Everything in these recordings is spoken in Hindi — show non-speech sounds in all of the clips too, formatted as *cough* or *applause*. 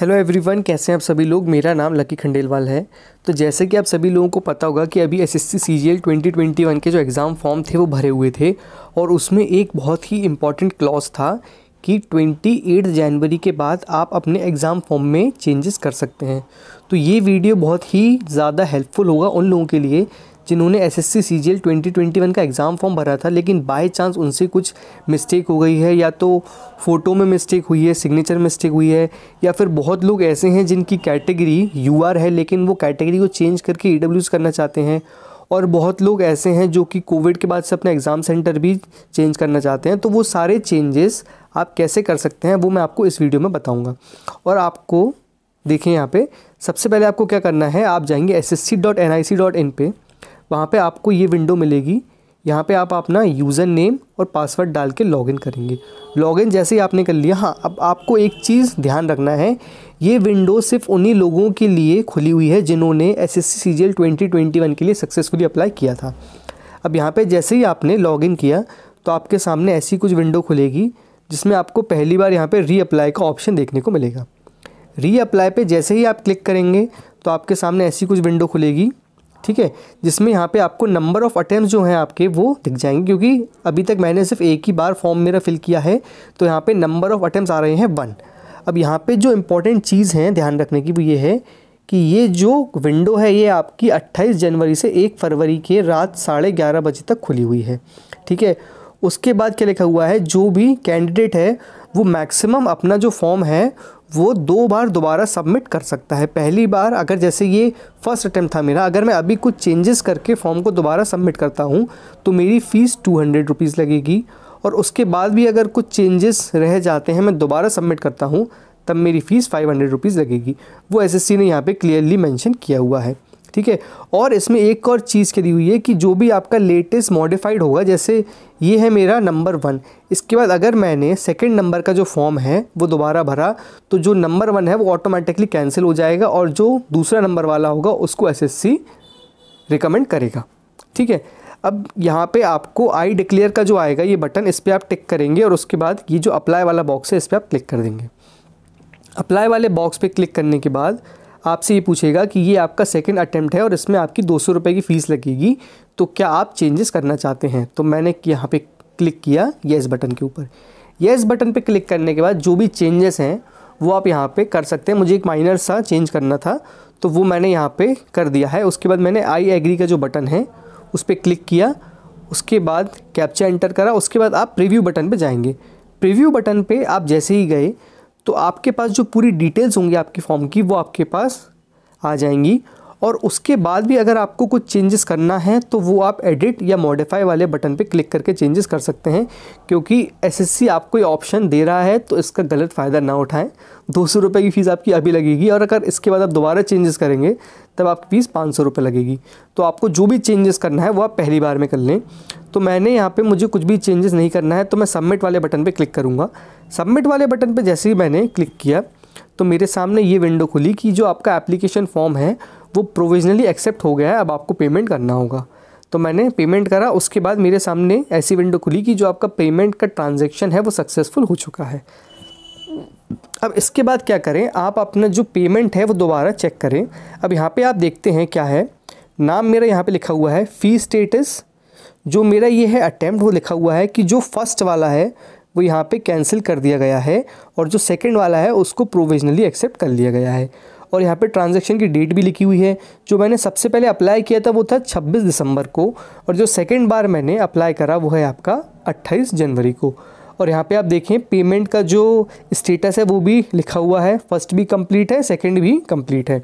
हेलो एवरीवन कैसे हैं आप सभी लोग मेरा नाम लकी खंडेलवाल है तो जैसे कि आप सभी लोगों को पता होगा कि अभी एसएससी सीजीएल 2021 के जो एग्ज़ाम फॉर्म थे वो भरे हुए थे और उसमें एक बहुत ही इम्पॉर्टेंट क्लॉज था कि 28 जनवरी के बाद आप अपने एग्ज़ाम फॉर्म में चेंजेस कर सकते हैं तो ये वीडियो बहुत ही ज़्यादा हेल्पफुल होगा उन लोगों के लिए जिन्होंने एस एस सी 2021 का एग्ज़ाम फॉर्म भरा था लेकिन बाई चांस उनसे कुछ मिस्टेक हो गई है या तो फ़ोटो में मिस्टेक हुई है सिग्नेचर मिस्टेक हुई है या फिर बहुत लोग ऐसे हैं जिनकी कैटेगरी यू है लेकिन वो कैटेगरी को चेंज करके ई करना चाहते हैं और बहुत लोग ऐसे हैं जो कि कोविड के बाद से अपना एग्ज़ाम सेंटर भी चेंज करना चाहते हैं तो वो सारे चेंजेस आप कैसे कर सकते हैं वो मैं आपको इस वीडियो में बताऊंगा और आपको देखें यहाँ पे सबसे पहले आपको क्या करना है आप जाएंगे S S C dot N I C dot in पर वहाँ पे आपको ये विंडो मिलेगी यहाँ पे आप अपना यूज़र नेम और पासवर्ड डाल के लॉगिन करेंगे लॉगिन जैसे ही आपने कर लिया हाँ अब आपको एक चीज़ ध्यान रखना है ये विंडो सिर्फ उन्हीं लोगों के लिए खुली हुई है जिन्होंने एस एस सी जी के लिए सक्सेसफुली अप्लाई किया था अब यहाँ पर जैसे ही आपने लॉगिन किया तो आपके सामने ऐसी कुछ विंडो खुलेगी जिसमें आपको पहली बार यहाँ पर री अप्लाई का ऑप्शन देखने को मिलेगा री अप्लाई पर जैसे ही आप क्लिक करेंगे तो आपके सामने ऐसी कुछ विंडो खुलेगी ठीक है जिसमें यहाँ पे आपको नंबर ऑफ़ अटैम्प्ट जो हैं आपके वो दिख जाएंगे क्योंकि अभी तक मैंने सिर्फ एक ही बार फॉर्म मेरा फिल किया है तो यहाँ पे नंबर ऑफ़ अटैम्प्ट आ रहे हैं वन अब यहाँ पे जो इम्पोर्टेंट चीज़ है ध्यान रखने की वो ये है कि ये जो विंडो है ये आपकी अट्ठाईस जनवरी से एक फरवरी के रात साढ़े ग्यारह बजे तक खुली हुई है ठीक है उसके बाद क्या लिखा हुआ है जो भी कैंडिडेट है वो मैक्सिमम अपना जो फॉर्म है वो दो बार दोबारा सबमिट कर सकता है पहली बार अगर जैसे ये फर्स्ट अटैम्प्ट था मेरा अगर मैं अभी कुछ चेंजेस करके फॉर्म को दोबारा सबमिट करता हूँ तो मेरी फ़ीस टू हंड्रेड रुपीज़ लगेगी और उसके बाद भी अगर कुछ चेंजेस रह जाते हैं मैं दोबारा सबमिट करता हूँ तब मेरी फ़ीस फाइव हंड्रेड रुपीज़ लगेगी वो एस एस सी ने यहाँ पर क्लियरली मैंशन किया हुआ है ठीक है और इसमें एक और चीज़ के दी हुई है कि जो भी आपका लेटेस्ट मॉडिफाइड होगा जैसे ये है मेरा नंबर वन इसके बाद अगर मैंने सेकंड नंबर का जो फॉर्म है वो दोबारा भरा तो जो नंबर वन है वो ऑटोमेटिकली कैंसिल हो जाएगा और जो दूसरा नंबर वाला होगा उसको एस रिकमेंड करेगा ठीक है अब यहाँ पे आपको आई डिक्लेयर का जो आएगा ये बटन इस पर आप टिक करेंगे और उसके बाद ये जो अप्लाई वाला बॉक्स है इस पर आप क्लिक कर देंगे अप्लाई वाले बॉक्स पे क्लिक करने के बाद आपसे ये पूछेगा कि ये आपका सेकेंड अटैम्प्ट है और इसमें आपकी दो सौ रुपये की फ़ीस लगेगी तो क्या आप चेंजेस करना चाहते हैं तो मैंने यहाँ पे क्लिक किया येस बटन के ऊपर येस बटन पे क्लिक करने के बाद जो भी चेंजेस हैं वो आप यहाँ पे कर सकते हैं मुझे एक माइनर सा चेंज करना था तो वो मैंने यहाँ पे कर दिया है उसके बाद मैंने आई एग्री का जो बटन है उस पर क्लिक किया उसके बाद कैप्चा एंटर करा उसके बाद आप प्रीव्यू बटन पर जाएंगे प्रीव्यू बटन पर आप जैसे ही गए तो आपके पास जो पूरी डिटेल्स होंगी आपकी फॉर्म की वो आपके पास आ जाएंगी और उसके बाद भी अगर आपको कुछ चेंजेस करना है तो वो आप एडिट या मॉडिफाई वाले बटन पे क्लिक करके चेंजेस कर सकते हैं क्योंकि एसएससी आपको ये ऑप्शन दे रहा है तो इसका गलत फ़ायदा ना उठाएं दो सौ रुपये की फ़ीस आपकी अभी लगेगी और अगर इसके बाद आप दोबारा चेंजेस करेंगे तब आपकी फ़ीस पाँच सौ रुपये लगेगी तो आपको जो भी चेंजेस करना है वो आप पहली बार में कर लें तो मैंने यहाँ पर मुझे कुछ भी चेंजेस नहीं करना है तो मैं सबमिट वाले बटन पर क्लिक करूँगा सबमिट वाले बटन पर जैसे ही मैंने क्लिक किया तो मेरे सामने ये विंडो खुली कि जो आपका एप्लीकेशन फॉर्म है वो प्रोविजनली एक्सेप्ट हो गया है अब आपको पेमेंट करना होगा तो मैंने पेमेंट करा उसके बाद मेरे सामने ऐसी विंडो खुली कि जो आपका पेमेंट का ट्रांजेक्शन है वो सक्सेसफुल हो चुका है अब इसके बाद क्या करें आप अपना जो पेमेंट है वो दोबारा चेक करें अब यहाँ पे आप देखते हैं क्या है नाम मेरा यहाँ पे लिखा हुआ है फ़ी स्टेटस जो मेरा ये है अटैम्प्ट वो लिखा हुआ है कि जो फर्स्ट वाला है वो यहाँ पे कैंसिल कर दिया गया है और जो सेकंड वाला है उसको प्रोविजनली एक्सेप्ट कर लिया गया है और यहाँ पे ट्रांजैक्शन की डेट भी लिखी हुई है जो मैंने सबसे पहले अप्लाई किया था वो था 26 दिसंबर को और जो सेकेंड बार मैंने अप्लाई करा वो है आपका 28 जनवरी को और यहाँ पे आप देखें पेमेंट का जो स्टेटस है वो भी लिखा हुआ है फर्स्ट भी कम्प्लीट है सेकेंड भी कम्प्लीट है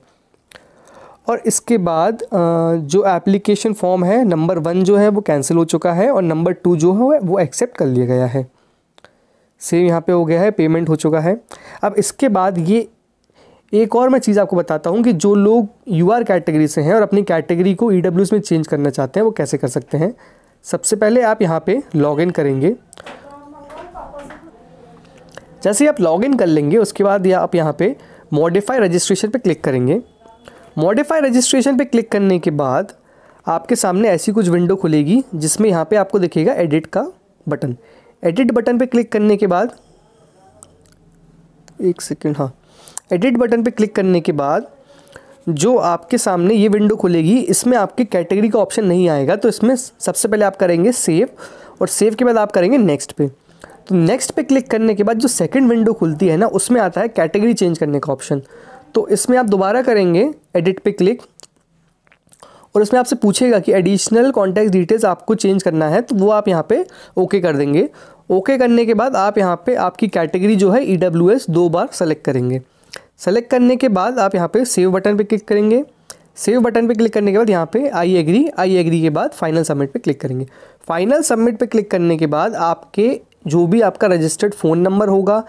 और इसके बाद जो एप्लीकेशन फॉर्म है नंबर वन जो है वो कैंसिल हो चुका है और नंबर टू जो है वो एक्सेप्ट कर लिया गया है सेम यहाँ पे हो गया है पेमेंट हो चुका है अब इसके बाद ये एक और मैं चीज़ आपको बताता हूँ कि जो लोग यू आर कैटेगरी से हैं और अपनी कैटेगरी को ई e डब्ल्यू में चेंज करना चाहते हैं वो कैसे कर सकते हैं सबसे पहले आप यहाँ पे लॉगिन करेंगे जैसे आप लॉगिन कर लेंगे उसके बाद या आप यहाँ पे मॉडिफाई रजिस्ट्रेशन पे क्लिक करेंगे मॉडिफाई रजिस्ट्रेशन पे क्लिक करने के बाद आपके सामने ऐसी कुछ विंडो खुलेगी जिसमें यहाँ पे आपको दिखेगा एडिट का बटन एडिट बटन पे क्लिक करने के बाद एक सेकेंड हाँ एडिट बटन पे क्लिक करने के बाद जो आपके सामने ये विंडो खुलेगी इसमें आपके कैटेगरी का ऑप्शन नहीं आएगा तो इसमें सबसे पहले आप करेंगे सेव और सेव के बाद आप करेंगे नेक्स्ट पे तो नेक्स्ट पे क्लिक करने के बाद जो सेकंड विंडो खुलती है ना उसमें आता है कैटेगरी चेंज करने का ऑप्शन तो इसमें आप दोबारा करेंगे एडिट पे क्लिक और इसमें आपसे पूछेगा कि एडिशनल कॉन्टैक्ट डिटेल्स आपको चेंज करना है तो वो आप यहाँ पे ओके कर देंगे ओके करने के बाद आप यहाँ पे आपकी कैटेगरी जो है ई e दो बार सेलेक्ट करेंगे सेलेक्ट करने के बाद आप यहाँ पे सेव बटन पे क्लिक करेंगे सेव बटन पे क्लिक करने के बाद यहाँ पे आई एग्री आई एग्री के बाद फाइनल सबमिट पे क्लिक करेंगे फाइनल सबमिट पे क्लिक करने के बाद आपके जो भी आपका रजिस्टर्ड फ़ोन नंबर होगा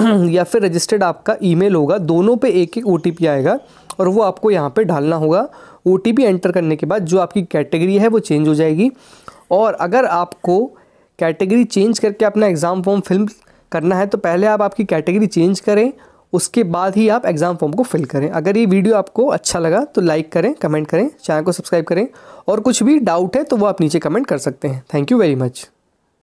*clears throat* या फिर रजिस्टर्ड आपका ईमेल होगा दोनों पे एक एक ओ आएगा और वो आपको यहाँ पे ढालना होगा ओ एंटर करने के बाद जो आपकी कैटेगरी है वो चेंज हो जाएगी और अगर आपको कैटेगरी चेंज करके अपना एग्ज़ाम फॉर्म फिल्म करना है तो पहले आप आपकी कैटेगरी चेंज करें उसके बाद ही आप एग्ज़ाम फॉर्म को फिल करें अगर ये वीडियो आपको अच्छा लगा तो लाइक करें कमेंट करें चैनल को सब्सक्राइब करें और कुछ भी डाउट है तो वो आप नीचे कमेंट कर सकते हैं थैंक यू वेरी मच